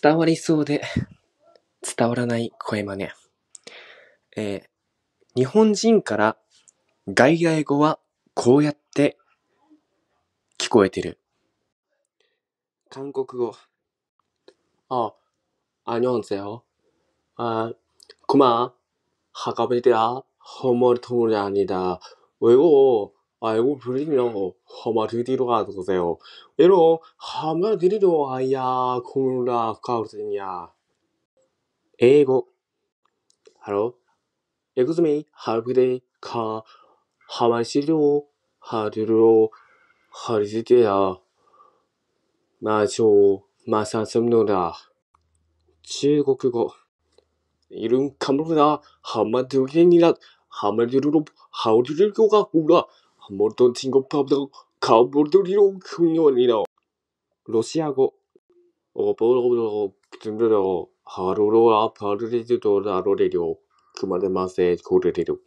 伝わりそうで伝わらない声真似。えー、日本人から外来語はこうやって聞こえてる。韓国語。あ、あにょんせよ。あ、くま、はかぶりでほもるともりあにだ。왜 고、 아이고 그리요 허마드디로 어, 가세요 이로 허마드디로 아야 콩라 가르스냐 에고 하로 에그즈미 하르브데 카 하마시료 하르로 하르지데야 나조 마사섬노라 중국어 이름 감로다 하마드디니라 하마드로 하우디르교가 우라 모르던 진급법도 가불도리로 흉년이라 러시아고 어버러버러 든 뭐, 뭐, 뭐, 하루로 아파르리도 나로리려 그만의 맛에 고르리려